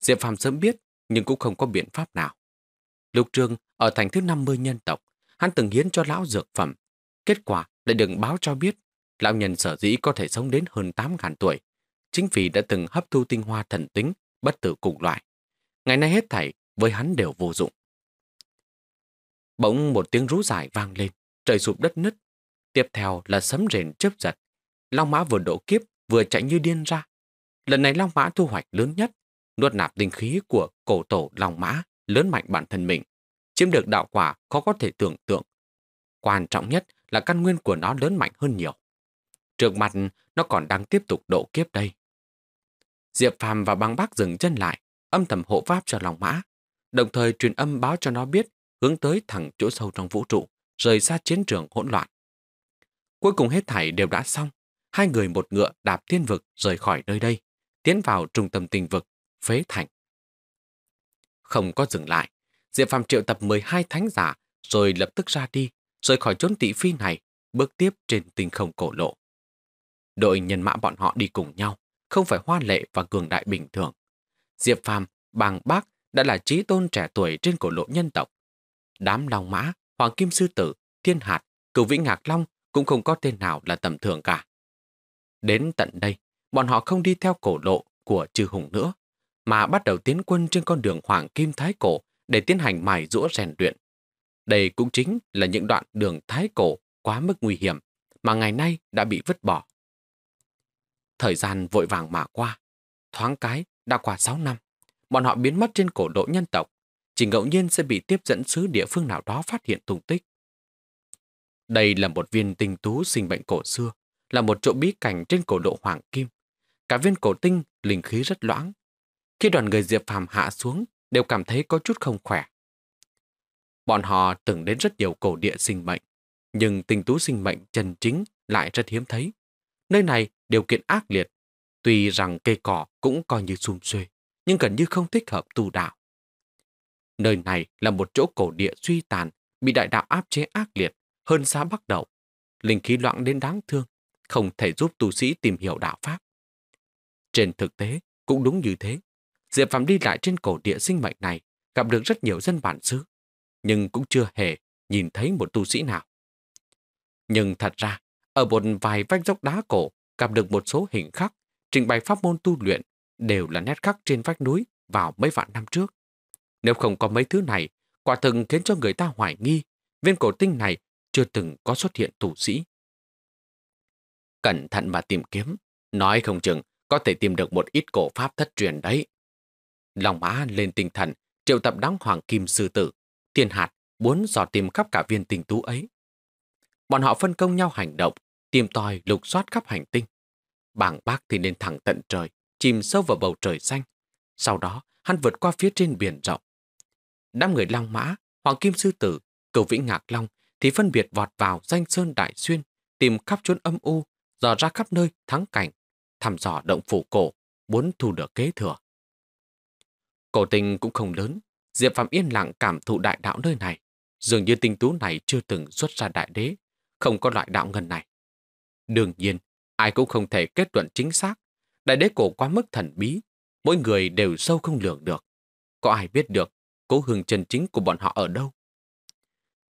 Diệp Phàm sớm biết, nhưng cũng không có biện pháp nào. Lục Trương ở thành thứ 50 nhân tộc, hắn từng hiến cho lão dược phẩm. Kết quả lại được báo cho biết, lão nhân sở dĩ có thể sống đến hơn 8.000 tuổi. Chính vì đã từng hấp thu tinh hoa thần tính, bất tử cùng loại. Ngày nay hết thảy, với hắn đều vô dụng. Bỗng một tiếng rú dài vang lên, trời sụp đất nứt. Tiếp theo là sấm rền chớp giật. Long mã vừa đổ kiếp, vừa chạy như điên ra, Lần này Long Mã thu hoạch lớn nhất, nuốt nạp tinh khí của cổ tổ Long Mã lớn mạnh bản thân mình, chiếm được đạo quả khó có thể tưởng tượng. Quan trọng nhất là căn nguyên của nó lớn mạnh hơn nhiều. Trước mặt nó còn đang tiếp tục độ kiếp đây. Diệp Phàm và Băng Bác dừng chân lại, âm thầm hộ pháp cho Long Mã, đồng thời truyền âm báo cho nó biết hướng tới thẳng chỗ sâu trong vũ trụ, rời xa chiến trường hỗn loạn. Cuối cùng hết thảy đều đã xong, hai người một ngựa đạp thiên vực rời khỏi nơi đây tiến vào trung tâm tinh vực, phế thành. Không có dừng lại, Diệp Phàm triệu tập 12 thánh giả rồi lập tức ra đi, rời khỏi chốn tỷ phi này, bước tiếp trên tinh không cổ lộ. Đội nhân mã bọn họ đi cùng nhau, không phải hoa lệ và cường đại bình thường. Diệp Phàm, bằng Bác đã là trí tôn trẻ tuổi trên cổ lộ nhân tộc. Đám Long Mã, Hoàng Kim Sư Tử, Thiên Hạt, Cửu Vĩ Ngạc Long cũng không có tên nào là tầm thường cả. Đến tận đây, bọn họ không đi theo cổ lộ của Trư Hùng nữa, mà bắt đầu tiến quân trên con đường Hoàng Kim Thái Cổ để tiến hành mài rũa rèn luyện. Đây cũng chính là những đoạn đường Thái Cổ quá mức nguy hiểm mà ngày nay đã bị vứt bỏ. Thời gian vội vàng mà qua, thoáng cái đã qua 6 năm, bọn họ biến mất trên cổ độ nhân tộc, chỉ ngẫu nhiên sẽ bị tiếp dẫn xứ địa phương nào đó phát hiện tung tích. Đây là một viên tinh tú sinh bệnh cổ xưa, là một chỗ bí cảnh trên cổ độ hoàng kim, cả viên cổ tinh linh khí rất loãng. Khi đoàn người Diệp Phàm hạ xuống, đều cảm thấy có chút không khỏe. Bọn họ từng đến rất nhiều cổ địa sinh mệnh, nhưng tình tú sinh mệnh chân chính lại rất hiếm thấy. Nơi này điều kiện ác liệt, tuy rằng cây cỏ cũng coi như xum xuê, nhưng gần như không thích hợp tu đạo. Nơi này là một chỗ cổ địa suy tàn, bị đại đạo áp chế ác liệt, hơn xa bắt đầu. Linh khí loạn đến đáng thương, không thể giúp tu sĩ tìm hiểu đạo Pháp. Trên thực tế, cũng đúng như thế. Diệp Phạm đi lại trên cổ địa sinh mệnh này, gặp được rất nhiều dân bản xứ, nhưng cũng chưa hề nhìn thấy một tu sĩ nào. Nhưng thật ra, ở một vài vách dốc đá cổ, gặp được một số hình khắc, trình bày pháp môn tu luyện đều là nét khắc trên vách núi vào mấy vạn năm trước. Nếu không có mấy thứ này, quả thực khiến cho người ta hoài nghi, viên cổ tinh này chưa từng có xuất hiện tu sĩ. Cẩn thận mà tìm kiếm, nói không chừng có thể tìm được một ít cổ pháp thất truyền đấy. Lòng mã lên tinh thần, triệu tập đám hoàng kim sư tử, tiền hạt, muốn dò tìm khắp cả viên tình tú ấy. Bọn họ phân công nhau hành động, tìm tòi lục soát khắp hành tinh. Bảng bác thì lên thẳng tận trời, chìm sâu vào bầu trời xanh. Sau đó, hắn vượt qua phía trên biển rộng. Đám người long mã, hoàng kim sư tử, cầu vĩ ngạc long thì phân biệt vọt vào danh sơn đại xuyên, tìm khắp chốn âm u, dò ra khắp nơi thắng cảnh thăm dò động phủ cổ, muốn thu được kế thừa. Cổ tình cũng không lớn, Diệp Phạm yên lặng cảm thụ đại đạo nơi này. Dường như tinh tú này chưa từng xuất ra đại đế, không có loại đạo ngân này. Đương nhiên, ai cũng không thể kết luận chính xác. Đại đế cổ quá mức thần bí, mỗi người đều sâu không lường được. Có ai biết được cố hương chân chính của bọn họ ở đâu?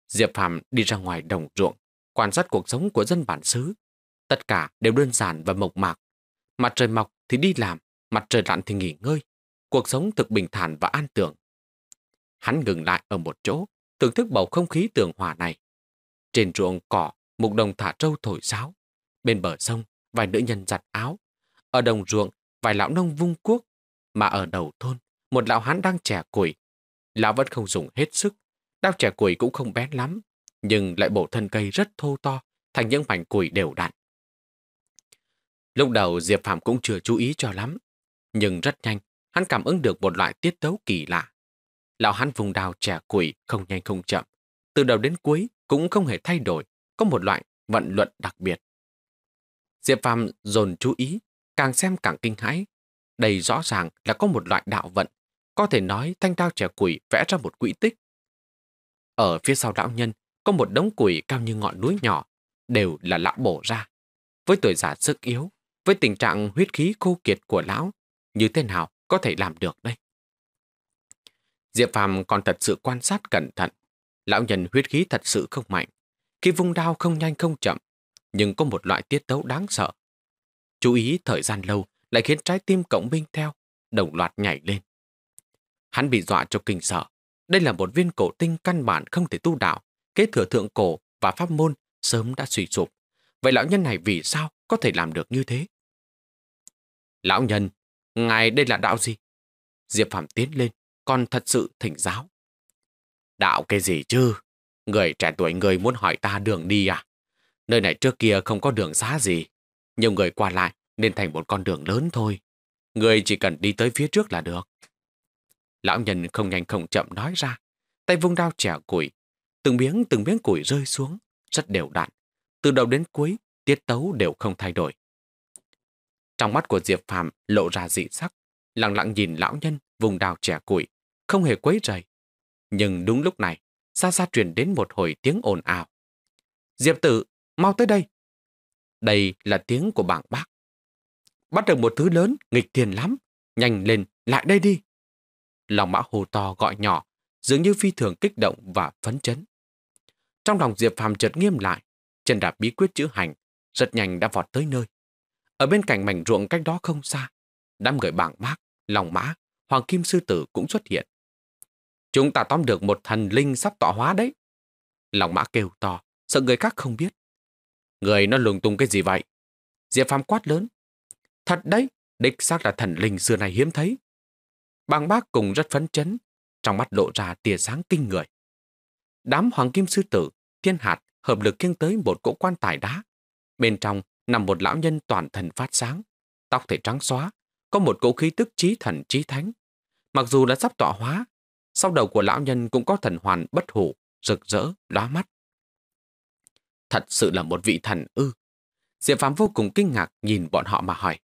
Diệp Phạm đi ra ngoài đồng ruộng, quan sát cuộc sống của dân bản xứ. Tất cả đều đơn giản và mộc mạc, Mặt trời mọc thì đi làm, mặt trời lặn thì nghỉ ngơi. Cuộc sống thực bình thản và an tưởng. Hắn ngừng lại ở một chỗ, thưởng thức bầu không khí tường hòa này. Trên ruộng cỏ, mục đồng thả trâu thổi sáo. Bên bờ sông, vài nữ nhân giặt áo. Ở đồng ruộng, vài lão nông vung cuốc. Mà ở đầu thôn, một lão hán đang chẻ củi. Lão vẫn không dùng hết sức. Đao chẻ củi cũng không bé lắm, nhưng lại bổ thân cây rất thô to, thành những mảnh củi đều đặn. Lúc đầu Diệp Phạm cũng chưa chú ý cho lắm, nhưng rất nhanh, hắn cảm ứng được một loại tiết tấu kỳ lạ. Lão hắn vùng đào trẻ quỷ không nhanh không chậm, từ đầu đến cuối cũng không hề thay đổi, có một loại vận luận đặc biệt. Diệp Phạm dồn chú ý, càng xem càng kinh hãi. Đây rõ ràng là có một loại đạo vận, có thể nói thanh đao trẻ quỷ vẽ ra một quỹ tích. Ở phía sau lão nhân có một đống quỷ cao như ngọn núi nhỏ, đều là lão bổ ra. Với tuổi già sức yếu, với tình trạng huyết khí khô kiệt của lão, như thế nào có thể làm được đây? Diệp Phàm còn thật sự quan sát cẩn thận. Lão nhân huyết khí thật sự không mạnh. Khi vung đao không nhanh không chậm, nhưng có một loại tiết tấu đáng sợ. Chú ý thời gian lâu lại khiến trái tim cộng minh theo, đồng loạt nhảy lên. Hắn bị dọa cho kinh sợ. Đây là một viên cổ tinh căn bản không thể tu đạo, kế thừa thượng cổ và pháp môn sớm đã suy sụp. Vậy lão nhân này vì sao có thể làm được như thế. Lão nhân, ngài đây là đạo gì? Diệp Phạm tiến lên, con thật sự thỉnh giáo. Đạo cái gì chứ? Người trẻ tuổi người muốn hỏi ta đường đi à? Nơi này trước kia không có đường xá gì. Nhiều người qua lại nên thành một con đường lớn thôi. Người chỉ cần đi tới phía trước là được. Lão nhân không nhanh không chậm nói ra. Tay vung đao chẻ củi. Từng miếng từng miếng củi rơi xuống, rất đều đặn. Từ đầu đến cuối tiết tấu đều không thay đổi. Trong mắt của Diệp Phạm lộ ra dị sắc, lặng lặng nhìn lão nhân vùng đào trẻ củi, không hề quấy rầy. Nhưng đúng lúc này, xa xa truyền đến một hồi tiếng ồn ào. Diệp tử, mau tới đây. Đây là tiếng của bảng bác. Bắt được một thứ lớn, nghịch tiền lắm. Nhanh lên, lại đây đi. Lòng mã hồ to gọi nhỏ, dường như phi thường kích động và phấn chấn. Trong lòng Diệp Phàm chợt nghiêm lại, chân đạp bí quyết chữ hành, rất nhanh đã vọt tới nơi. Ở bên cạnh mảnh ruộng cách đó không xa, đám người bảng mác, lòng mã, hoàng kim sư tử cũng xuất hiện. Chúng ta tóm được một thần linh sắp tỏa hóa đấy. Lòng mã kêu to, sợ người khác không biết. Người nó lùng tung cái gì vậy? Diệp Phàm quát lớn. Thật đấy, đích xác là thần linh xưa này hiếm thấy. Bang bác cùng rất phấn chấn, trong mắt lộ ra tia sáng kinh người. Đám hoàng kim sư tử, thiên hạt, hợp lực kiêng tới một cỗ quan tài đá, Bên trong nằm một lão nhân toàn thần phát sáng, tóc thể trắng xóa, có một cỗ khí tức trí thần trí thánh. Mặc dù đã sắp tọa hóa, sau đầu của lão nhân cũng có thần hoàn bất hủ, rực rỡ, lóa mắt. Thật sự là một vị thần ư. Diệp Phạm vô cùng kinh ngạc nhìn bọn họ mà hỏi.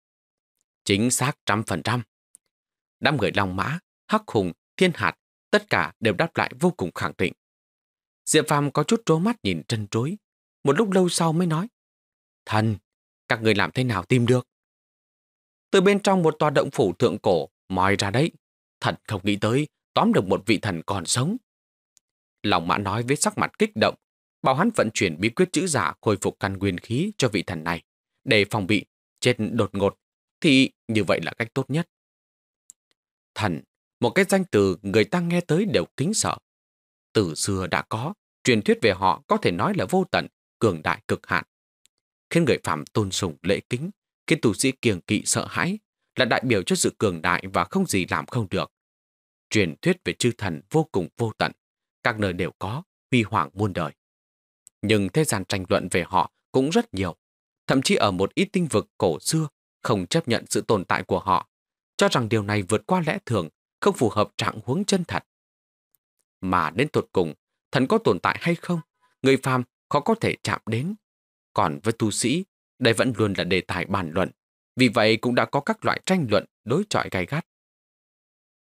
Chính xác trăm phần trăm. Đám người Long Mã, Hắc Hùng, Thiên Hạt, tất cả đều đáp lại vô cùng khẳng định. Diệp Phạm có chút trố mắt nhìn trân trối. Một lúc lâu sau mới nói. Thần, các người làm thế nào tìm được? Từ bên trong một tòa động phủ thượng cổ, moi ra đấy. Thần không nghĩ tới, tóm được một vị thần còn sống. Lòng mã nói với sắc mặt kích động, bảo hắn vận chuyển bí quyết chữ giả khôi phục căn nguyên khí cho vị thần này, để phòng bị, chết đột ngột, thì như vậy là cách tốt nhất. Thần, một cái danh từ người ta nghe tới đều kính sợ. Từ xưa đã có, truyền thuyết về họ có thể nói là vô tận, cường đại cực hạn khiến người phạm tôn sùng lễ kính, khiến tù sĩ kiêng kỵ sợ hãi, là đại biểu cho sự cường đại và không gì làm không được. Truyền thuyết về chư thần vô cùng vô tận, các nơi đều có, huy hoàng muôn đời. Nhưng thế gian tranh luận về họ cũng rất nhiều, thậm chí ở một ít tinh vực cổ xưa không chấp nhận sự tồn tại của họ, cho rằng điều này vượt qua lẽ thường, không phù hợp trạng huống chân thật. Mà đến tột cùng, thần có tồn tại hay không, người phàm khó có thể chạm đến còn với tu sĩ, đây vẫn luôn là đề tài bàn luận, vì vậy cũng đã có các loại tranh luận đối chọi gai gắt.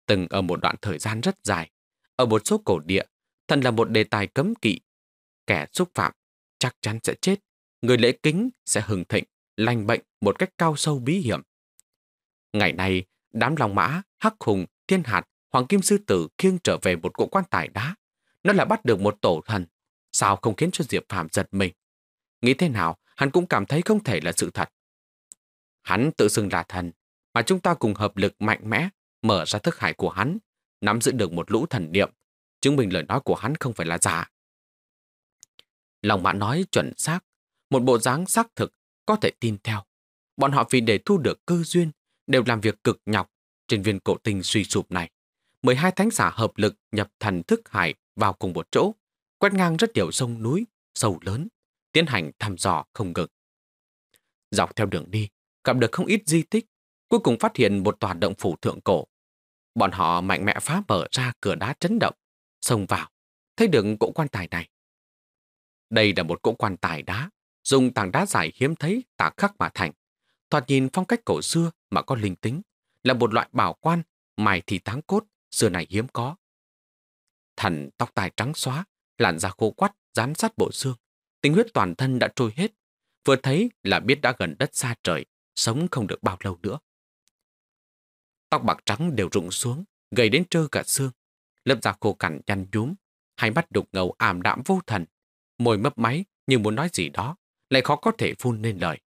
Từng ở một đoạn thời gian rất dài, ở một số cổ địa, thần là một đề tài cấm kỵ. Kẻ xúc phạm chắc chắn sẽ chết, người lễ kính sẽ hừng thịnh, lành bệnh một cách cao sâu bí hiểm. Ngày nay, đám lòng mã, hắc hùng, thiên hạt, hoàng kim sư tử khiêng trở về một cỗ quan tài đá. Nó là bắt được một tổ thần. Sao không khiến cho Diệp Phạm giật mình? Nghĩ thế nào, hắn cũng cảm thấy không thể là sự thật. Hắn tự xưng là thần, mà chúng ta cùng hợp lực mạnh mẽ, mở ra thức hải của hắn, nắm giữ được một lũ thần niệm, chứng minh lời nói của hắn không phải là giả. Lòng mã nói chuẩn xác, một bộ dáng xác thực, có thể tin theo. Bọn họ vì để thu được cơ duyên, đều làm việc cực nhọc trên viên cổ tinh suy sụp này. 12 thánh giả hợp lực nhập thần thức hải vào cùng một chỗ, quét ngang rất nhiều sông núi, sầu lớn, tiến hành thăm dò không ngừng. Dọc theo đường đi, gặp được không ít di tích, cuối cùng phát hiện một tòa động phủ thượng cổ. Bọn họ mạnh mẽ phá mở ra cửa đá chấn động, xông vào, thấy được cỗ quan tài này. Đây là một cỗ quan tài đá, dùng tảng đá dài hiếm thấy tả khắc mà thành. Thoạt nhìn phong cách cổ xưa mà có linh tính, là một loại bảo quan, mài thì táng cốt, xưa này hiếm có. Thần tóc tai trắng xóa, làn da khô quắt, dán sát bộ xương tính huyết toàn thân đã trôi hết, vừa thấy là biết đã gần đất xa trời, sống không được bao lâu nữa. Tóc bạc trắng đều rụng xuống, gầy đến trơ cả xương, lớp da khô cằn nhăn nhúm, hai mắt đục ngầu ảm đạm vô thần, môi mấp máy như muốn nói gì đó, lại khó có thể phun nên lời.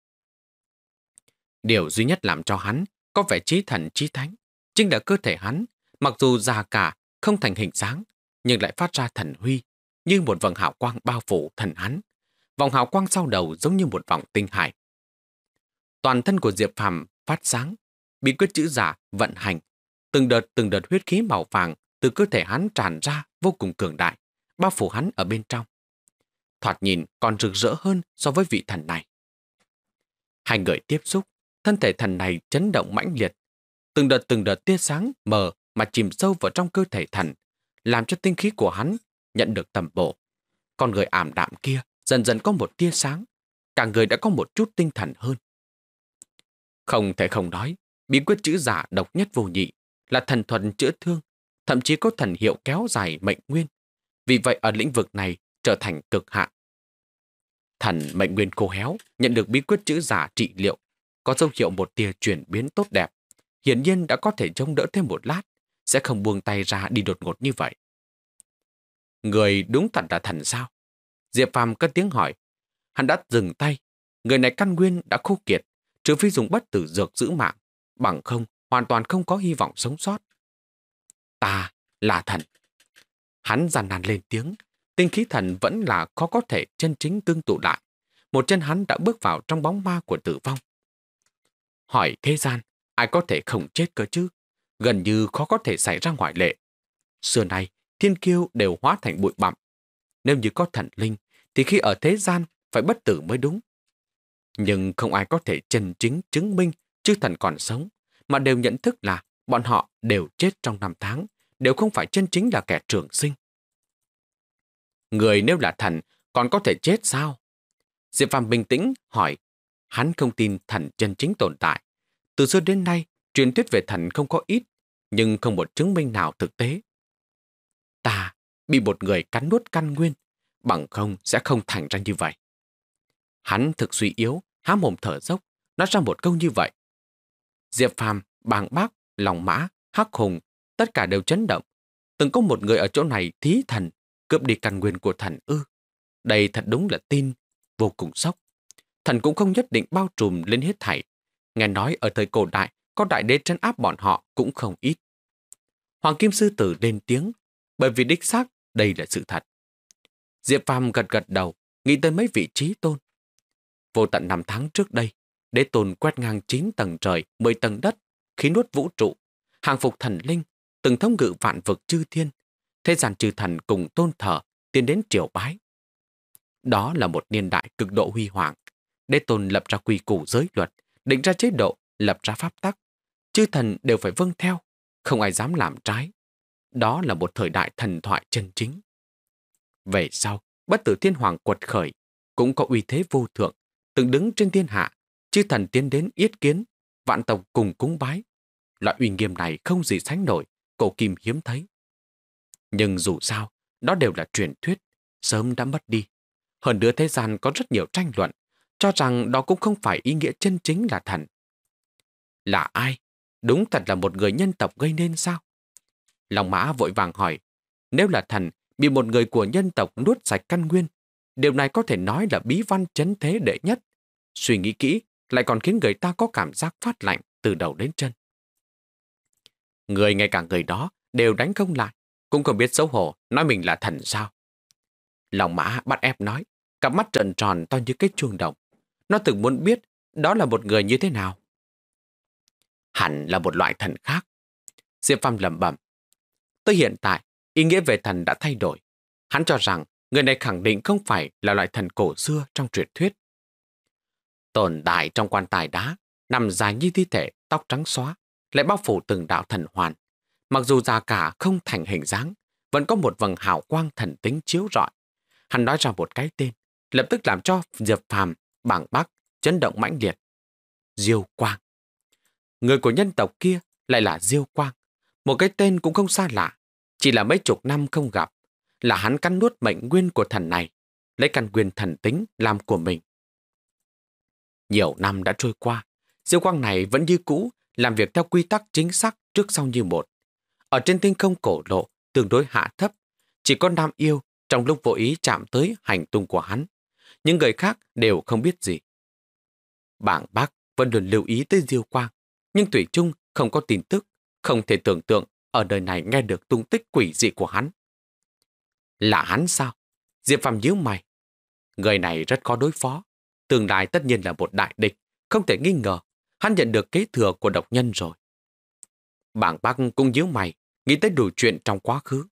Điều duy nhất làm cho hắn có vẻ trí thần trí thánh, chính là cơ thể hắn, mặc dù già cả, không thành hình dáng, nhưng lại phát ra thần huy, như một vầng hào quang bao phủ thần hắn, vòng hào quang sau đầu giống như một vòng tinh hải. Toàn thân của Diệp Phàm phát sáng, bí quyết chữ giả vận hành, từng đợt từng đợt huyết khí màu vàng từ cơ thể hắn tràn ra vô cùng cường đại, bao phủ hắn ở bên trong. Thoạt nhìn còn rực rỡ hơn so với vị thần này. Hai người tiếp xúc, thân thể thần này chấn động mãnh liệt. Từng đợt từng đợt tia sáng mờ mà chìm sâu vào trong cơ thể thần, làm cho tinh khí của hắn nhận được tầm bổ. Con người ảm đạm kia dần dần có một tia sáng, cả người đã có một chút tinh thần hơn. Không thể không nói, bí quyết chữ giả độc nhất vô nhị là thần thuần chữa thương, thậm chí có thần hiệu kéo dài mệnh nguyên. Vì vậy ở lĩnh vực này trở thành cực hạn. Thần mệnh nguyên khô héo nhận được bí quyết chữ giả trị liệu, có dấu hiệu một tia chuyển biến tốt đẹp. Hiển nhiên đã có thể trông đỡ thêm một lát, sẽ không buông tay ra đi đột ngột như vậy. Người đúng thật là thần sao? Diệp Phàm cất tiếng hỏi. Hắn đã dừng tay. Người này căn nguyên đã khô kiệt, trừ phi dùng bất tử dược giữ mạng. Bằng không, hoàn toàn không có hy vọng sống sót. Ta là thần. Hắn giàn nàn lên tiếng. Tinh khí thần vẫn là khó có thể chân chính tương tụ lại. Một chân hắn đã bước vào trong bóng ma của tử vong. Hỏi thế gian, ai có thể không chết cơ chứ? Gần như khó có thể xảy ra ngoại lệ. Xưa nay, thiên kiêu đều hóa thành bụi bặm. Nếu như có thần linh, thì khi ở thế gian phải bất tử mới đúng. Nhưng không ai có thể chân chính chứng minh chư thần còn sống, mà đều nhận thức là bọn họ đều chết trong năm tháng, đều không phải chân chính là kẻ trường sinh. Người nếu là thần còn có thể chết sao? Diệp Phàm bình tĩnh hỏi, hắn không tin thần chân chính tồn tại. Từ xưa đến nay, truyền thuyết về thần không có ít, nhưng không một chứng minh nào thực tế. Ta bị một người cắn nuốt căn nguyên, bằng không sẽ không thành ra như vậy. Hắn thực suy yếu, há mồm thở dốc, nói ra một câu như vậy. Diệp Phàm, Bàng Bác, Lòng Mã, Hắc Hùng, tất cả đều chấn động. Từng có một người ở chỗ này thí thần, cướp đi căn nguyên của thần ư. Đây thật đúng là tin, vô cùng sốc. Thần cũng không nhất định bao trùm lên hết thảy. Nghe nói ở thời cổ đại, có đại đế trấn áp bọn họ cũng không ít. Hoàng Kim Sư Tử lên tiếng, bởi vì đích xác đây là sự thật. Diệp Phàm gật gật đầu, nghĩ tới mấy vị trí tôn. Vô tận năm tháng trước đây, đế tôn quét ngang 9 tầng trời, 10 tầng đất, khí nuốt vũ trụ, hàng phục thần linh, từng thống ngự vạn vực chư thiên. Thế gian chư thần cùng tôn thờ, tiến đến triều bái. Đó là một niên đại cực độ huy hoàng. Đế tôn lập ra quy củ giới luật, định ra chế độ, lập ra pháp tắc. Chư thần đều phải vâng theo, không ai dám làm trái. Đó là một thời đại thần thoại chân chính. Về sau, bất tử thiên hoàng quật khởi, cũng có uy thế vô thượng, từng đứng trên thiên hạ, chư thần tiến đến yết kiến, vạn tộc cùng cúng bái. Loại uy nghiêm này không gì sánh nổi, cổ kim hiếm thấy. Nhưng dù sao, đó đều là truyền thuyết, sớm đã mất đi. Hơn nữa thế gian có rất nhiều tranh luận, cho rằng đó cũng không phải ý nghĩa chân chính là thần. Là ai? Đúng thật là một người nhân tộc gây nên sao? Lòng mã vội vàng hỏi, nếu là thần bị một người của nhân tộc nuốt sạch căn nguyên. Điều này có thể nói là bí văn chấn thế đệ nhất. Suy nghĩ kỹ, lại còn khiến người ta có cảm giác phát lạnh từ đầu đến chân. Người ngay cả người đó đều đánh không lại, cũng không biết xấu hổ nói mình là thần sao. Lòng mã bắt ép nói, cặp mắt trần tròn to như cái chuông đồng. Nó từng muốn biết đó là một người như thế nào. Hẳn là một loại thần khác. Diệp Phàm lẩm bẩm. Tới hiện tại, ý nghĩa về thần đã thay đổi. Hắn cho rằng người này khẳng định không phải là loại thần cổ xưa trong truyền thuyết. Tồn tại trong quan tài đá, nằm dài như thi thể, tóc trắng xóa, lại bao phủ từng đạo thần hoàn. Mặc dù già cả không thành hình dáng, vẫn có một vầng hào quang thần tính chiếu rọi. Hắn nói ra một cái tên, lập tức làm cho Diệp Phàm, bảng bắc, chấn động mãnh liệt. Diêu Quang. Người của nhân tộc kia lại là Diêu Quang. Một cái tên cũng không xa lạ, chỉ là mấy chục năm không gặp, là hắn cắn nuốt mệnh nguyên của thần này, lấy căn quyền thần tính làm của mình. Nhiều năm đã trôi qua, Diêu Quang này vẫn như cũ, làm việc theo quy tắc chính xác trước sau như một. Ở trên tinh không cổ lộ, tương đối hạ thấp, chỉ có Nam Yêu trong lúc vô ý chạm tới hành tung của hắn. Những người khác đều không biết gì. Bảng bác vẫn luôn lưu ý tới Diêu Quang, nhưng Thủy chung không có tin tức, không thể tưởng tượng ở đời này nghe được tung tích quỷ dị của hắn. Là hắn sao? Diệp Phạm nhíu mày. Người này rất khó đối phó. Tương lai tất nhiên là một đại địch, không thể nghi ngờ. Hắn nhận được kế thừa của độc nhân rồi. Bảng bác cũng nhíu mày, nghĩ tới đủ chuyện trong quá khứ.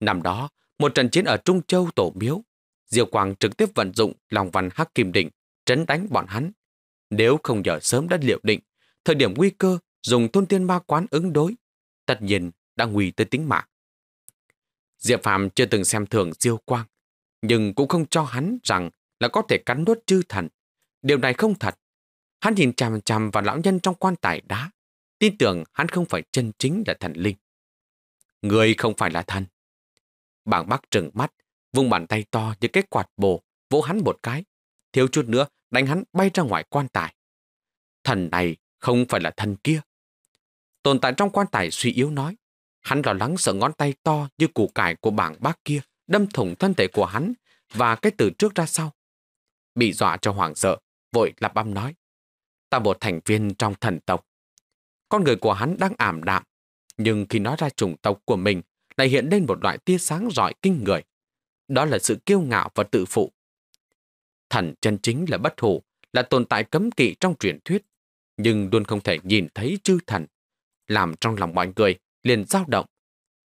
Năm đó, một trận chiến ở Trung Châu tổ miếu, Diêu Quang trực tiếp vận dụng lòng văn hắc kim định trấn đánh bọn hắn. Nếu không giờ sớm đã liệu định, thời điểm nguy cơ dùng thôn tiên ma quán ứng đối, tất nhiên đã nguy tới tính mạng. Diệp Phạm chưa từng xem thường Diêu Quang, nhưng cũng không cho hắn rằng là có thể cắn nuốt chư thần. Điều này không thật. Hắn nhìn chằm chằm vào lão nhân trong quan tài đá, tin tưởng hắn không phải chân chính là thần linh. Người không phải là thần. Bảng bác trừng mắt, vung bàn tay to như cái quạt bồ, vỗ hắn một cái. Thiếu chút nữa, đánh hắn bay ra ngoài quan tài. Thần này không phải là thần kia tồn tại trong quan tài suy yếu nói. Hắn lo lắng sợ ngón tay to như củ cải của bảng bác kia đâm thủng thân thể của hắn và cái từ trước ra sau. Bị dọa cho hoảng sợ, vội lặp âm nói. Ta một thành viên trong thần tộc. Con người của hắn đang ảm đạm, nhưng khi nói ra chủng tộc của mình lại hiện lên một loại tia sáng giỏi kinh người. Đó là sự kiêu ngạo và tự phụ. Thần chân chính là bất hủ, là tồn tại cấm kỵ trong truyền thuyết, nhưng luôn không thể nhìn thấy chư thần làm trong lòng mọi người liền dao động.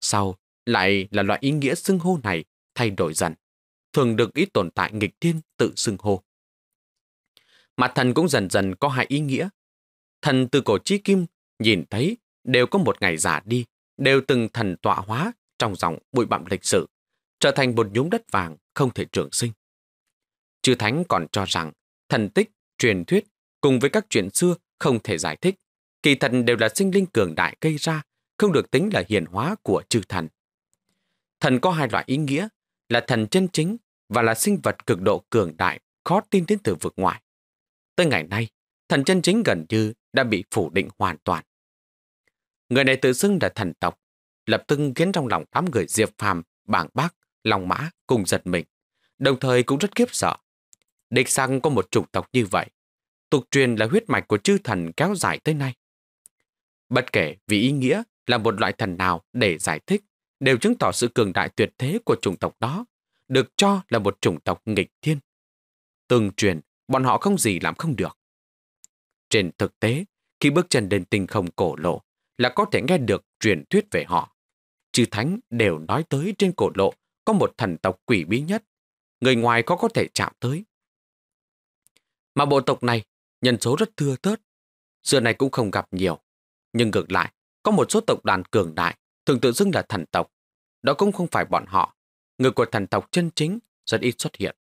Sau, lại là loại ý nghĩa xưng hô này thay đổi dần, thường được ít tồn tại nghịch thiên tự xưng hô. Mặt thần cũng dần dần có hai ý nghĩa. Thần từ cổ chí kim nhìn thấy đều có một ngày già đi, đều từng thần tọa hóa trong dòng bụi bặm lịch sử, trở thành một nhúm đất vàng không thể trường sinh. Chư Thánh còn cho rằng thần tích, truyền thuyết cùng với các chuyện xưa không thể giải thích, kỳ thần đều là sinh linh cường đại gây ra, không được tính là hiển hóa của chư thần. Thần có hai loại ý nghĩa, là thần chân chính và là sinh vật cực độ cường đại, khó tin đến từ vực ngoại. Tới ngày nay, thần chân chính gần như đã bị phủ định hoàn toàn. Người này tự xưng là thần tộc, lập tức khiến trong lòng tám người Diệp Phàm, Bảng Bác, Long Mã cùng giật mình, đồng thời cũng rất kiếp sợ. Địch sang có một chủng tộc như vậy, tục truyền là huyết mạch của chư thần kéo dài tới nay. Bất kể vì ý nghĩa là một loại thần nào để giải thích, đều chứng tỏ sự cường đại tuyệt thế của chủng tộc đó, được cho là một chủng tộc nghịch thiên. từng truyền, bọn họ không gì làm không được. Trên thực tế, khi bước chân đến tinh không cổ lộ, là có thể nghe được truyền thuyết về họ. Chư thánh đều nói tới trên cổ lộ có một thần tộc quỷ bí nhất, người ngoài có có thể chạm tới. Mà bộ tộc này, nhân số rất thưa thớt, xưa này cũng không gặp nhiều. Nhưng ngược lại, có một số tộc đàn cường đại thường tự xưng là thần tộc. Đó cũng không phải bọn họ. Người của thần tộc chân chính rất ít xuất hiện.